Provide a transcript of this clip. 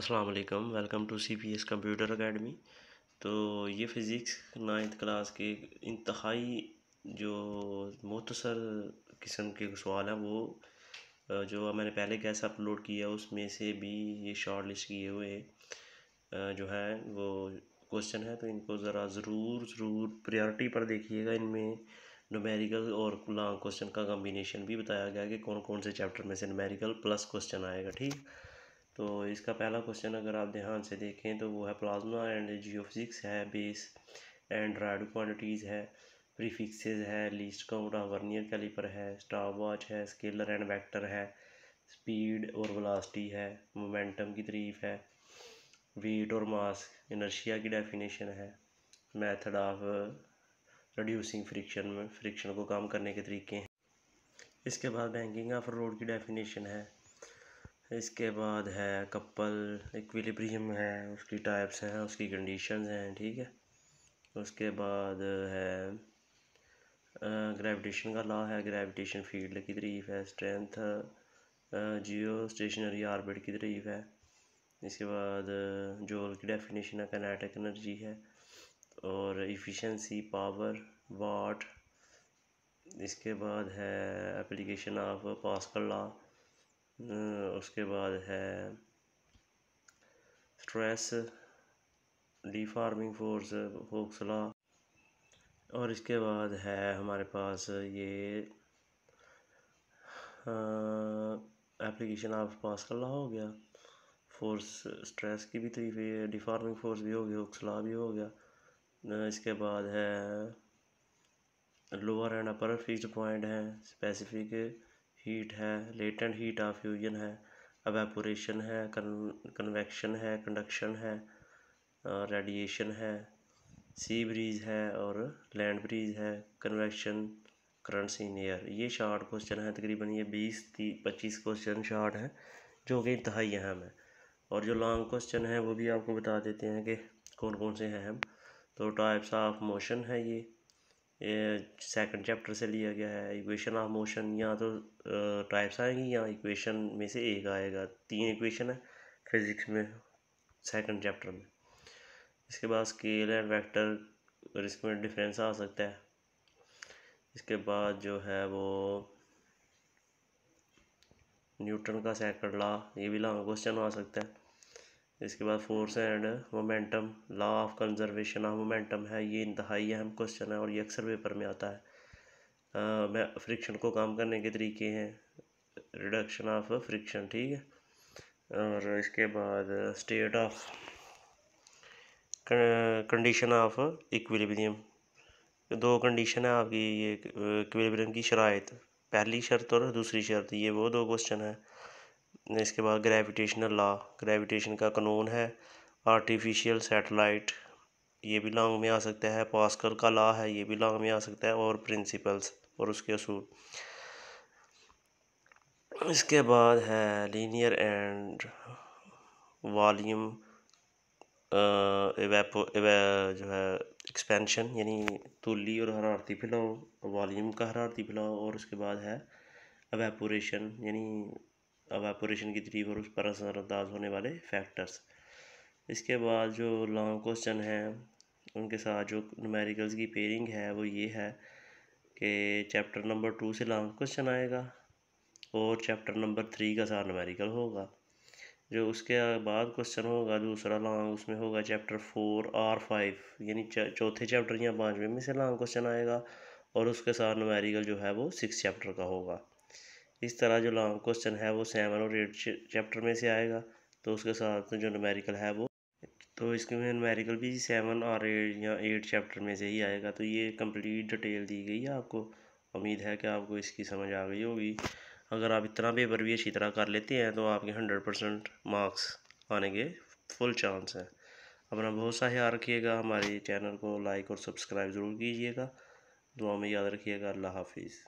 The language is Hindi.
असलकम welcome to C P S computer academy तो ये फ़िज़िक्स नाइन्थ क्लास के इंतहाई जो मुख्तसर किस्म के सवाल हैं वो जो मैंने पहले कैसे अपलोड किया उसमें से भी ये शॉर्ट लिस्ट किए हुए जो है वो क्वेश्चन है तो इनको ज़रा ज़रूर ज़रूर प्रायोरिटी पर देखिएगा इनमें नुमेरिकल और लॉन्ग क्वेश्चन का कम्बिनेशन भी बताया गया कि कौन कौन से चैप्टर में से नुमेरिकल प्लस क्वेश्चन आएगा ठीक तो इसका पहला क्वेश्चन अगर आप ध्यान से देखें तो वो है प्लाज्मा एंड जियोफिजिक्स है बेस एंड रेड क्वान्टिटीज़ है प्रीफिक्सेज है least count of vernier caliper है स्टॉप वॉच है स्केलर एंड वेक्टर है स्पीड और वेलोसिटी है मोमेंटम की तरीफ है वेट और मास इनर्शिया की डेफिनेशन है मेथड ऑफ रिड्यूसिंग फ्रिक्शन में फ्रिक्शन को कम करने के तरीके हैं इसके बाद बैंकिंग ऑफ रोड की डेफिनेशन है इसके बाद है कपल इक्विलिब्रियम है उसकी टाइप्स हैं उसकी कंडीशंस हैं ठीक है उसके बाद है ग्रेविटेशन का लॉ है ग्रेविटेशन फील्ड की तरीफ है स्ट्रेंथ जियो स्टेशनरी आर्बिट की तरीफ है इसके बाद जोल की डेफिनेशन है कनेटिक एनर्जी है और इफ़िशेंसी पावर वाट इसके बाद है एप्लीकेशन ऑफ पास्कल लॉ उसके बाद है स्ट्रेस डी फार्मिंग फोर्स हौसला और इसके बाद है हमारे पास ये एप्लीकेशन ऑफ पास्कल हो गया फोर्स स्ट्रेस की भी तरीफ डिफार्मिंग फोर्स भी हो गया उकसला भी हो गया इसके बाद है lower and upper fix point हैं स्पेसिफिक हीट है लेटेंट हीट ऑफ फ्यूजन है अवेपोरेशन है कन्वेक्शन है कंडक्शन है और रेडिएशन है सी ब्रीज है और लैंड ब्रीज है कन्वेक्शन करंट इन एयर ये शार्ट क्वेश्चन है तकरीबन ये बीस तीस पच्चीस क्वेश्चन शार्ट हैं जो कि इंतहाई अहम है और जो लॉन्ग क्वेश्चन है वो भी आपको बता देते हैं कि कौन कौन से हैं हम तो टाइप्स ऑफ मोशन है ये सेकंड चैप्टर से लिया गया है इक्वेशन ऑफ मोशन या तो टाइप्स आएंगी या इक्वेशन में से एक आएगा तीन इक्वेशन है फिज़िक्स में सेकंड चैप्टर में इसके बाद स्केल एंड वेक्टर और इसमें डिफरेंस आ सकता है इसके बाद जो है वो न्यूटन का सेकंड लॉ ये भी लॉन्ग क्वेश्चन आ सकता है इसके बाद force and momentum law of conservation of momentum है ये इंतहाई अहम क्वेश्चन है और ये अक्सर पेपर में आता है मैं फ्रिक्शन को काम करने के तरीके हैं रिडक्शन ऑफ फ्रिक्शन ठीक है और इसके बाद state of condition of equilibrium दो कंडीशन है आपकी ये इक्विलिब्रियम की शरात पहली शर्त और दूसरी शर्त ये वो दो क्वेश्चन है इसके बाद ग्रेविटेशनल लॉ ग्रेविटेशन का कानून है आर्टिफिशियल सेटेलाइट ये भी लॉन्ग में आ सकता है पास्कल का लॉ है ये भी लॉन्ग में आ सकता है और प्रिंसिपल्स और उसके असूल इसके बाद है लीनियर एंड वॉल्यूम जो है एक्सपेंशन यानी तुली और हरारती फैलाओ वॉल्यूम का हरारती फैलाओ और उसके बाद है एवेपोरेशन यानी अवेपोरेशन की तरीफ और उस पर असरअंदाज होने वाले फैक्टर्स इसके बाद जो लॉन्ग क्वेश्चन हैं उनके साथ जो नुमेरिकल्स की पेयरिंग है वो ये है कि चैप्टर नंबर टू से लॉन्ग क्वेश्चन आएगा और चैप्टर नंबर थ्री का सारा नुमेरिकल होगा जो उसके बाद क्वेश्चन होगा दूसरा लॉन्ग उसमें होगा चैप्टर फोर आर फाइव यानी चौथे चैप्टर या पाँचवें में से लॉन्ग क्वेश्चन आएगा और उसके साथ नुमेरिकल जो है वो सिक्स चैप्टर का होगा इस तरह जो लॉन्ग क्वेश्चन है वो सेवन और एट चैप्टर में से आएगा तो उसके साथ जो नमेरिकल है वो तो इसके में नमेरिकल भी सेवन और एट या एट चैप्टर में से ही आएगा तो ये कंप्लीट डिटेल दी गई है आपको उम्मीद है कि आपको इसकी समझ आ गई होगी अगर आप इतना पेपर भी अच्छी तरह कर लेते हैं तो आपके हंड्रेड परसेंट मार्क्स आने के फुल चांस हैं अपना बहुत सा ख्याल रखिएगा हमारे चैनल को लाइक और सब्सक्राइब ज़रूर कीजिएगा दुआ में याद रखिएगा अल्लाह हाफिज़